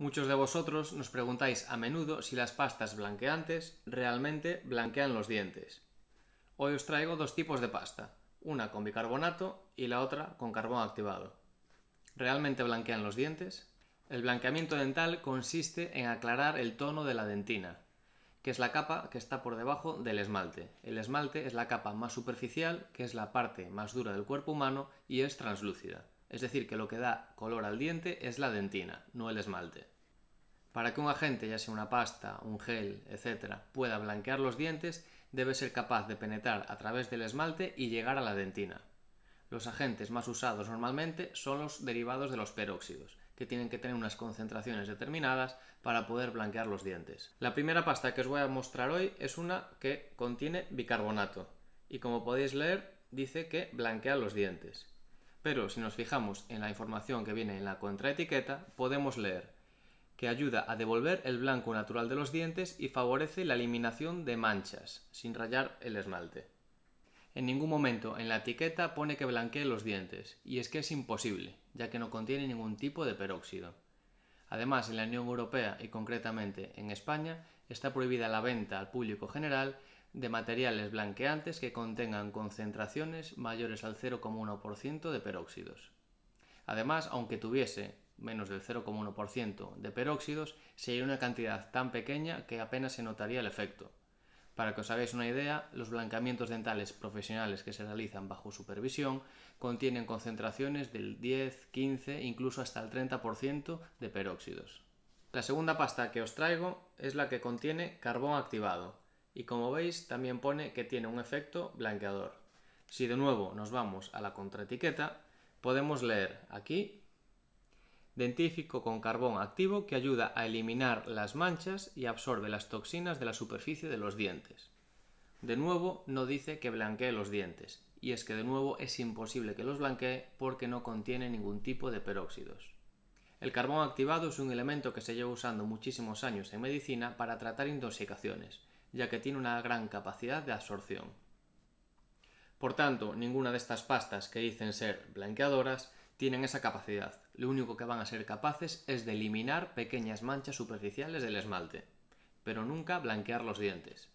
Muchos de vosotros nos preguntáis a menudo si las pastas blanqueantes realmente blanquean los dientes. Hoy os traigo dos tipos de pasta, una con bicarbonato y la otra con carbón activado. ¿Realmente blanquean los dientes? El blanqueamiento dental consiste en aclarar el tono de la dentina, que es la capa que está por debajo del esmalte. El esmalte es la capa más superficial, que es la parte más dura del cuerpo humano y es translúcida es decir, que lo que da color al diente es la dentina, no el esmalte. Para que un agente, ya sea una pasta, un gel, etc., pueda blanquear los dientes, debe ser capaz de penetrar a través del esmalte y llegar a la dentina. Los agentes más usados normalmente son los derivados de los peróxidos, que tienen que tener unas concentraciones determinadas para poder blanquear los dientes. La primera pasta que os voy a mostrar hoy es una que contiene bicarbonato y como podéis leer dice que blanquea los dientes. Pero si nos fijamos en la información que viene en la contraetiqueta, podemos leer que ayuda a devolver el blanco natural de los dientes y favorece la eliminación de manchas, sin rayar el esmalte. En ningún momento en la etiqueta pone que blanquee los dientes, y es que es imposible, ya que no contiene ningún tipo de peróxido. Además, en la Unión Europea y concretamente en España, está prohibida la venta al público general de materiales blanqueantes que contengan concentraciones mayores al 0,1% de peróxidos. Además, aunque tuviese menos del 0,1% de peróxidos, sería una cantidad tan pequeña que apenas se notaría el efecto. Para que os hagáis una idea, los blanqueamientos dentales profesionales que se realizan bajo supervisión contienen concentraciones del 10, 15, incluso hasta el 30% de peróxidos. La segunda pasta que os traigo es la que contiene carbón activado, y como veis también pone que tiene un efecto blanqueador. Si de nuevo nos vamos a la contraetiqueta, podemos leer aquí dentífico con carbón activo que ayuda a eliminar las manchas y absorbe las toxinas de la superficie de los dientes. De nuevo, no dice que blanquee los dientes, y es que de nuevo es imposible que los blanquee porque no contiene ningún tipo de peróxidos. El carbón activado es un elemento que se lleva usando muchísimos años en medicina para tratar intoxicaciones, ya que tiene una gran capacidad de absorción. Por tanto, ninguna de estas pastas que dicen ser blanqueadoras tienen esa capacidad. Lo único que van a ser capaces es de eliminar pequeñas manchas superficiales del esmalte, pero nunca blanquear los dientes.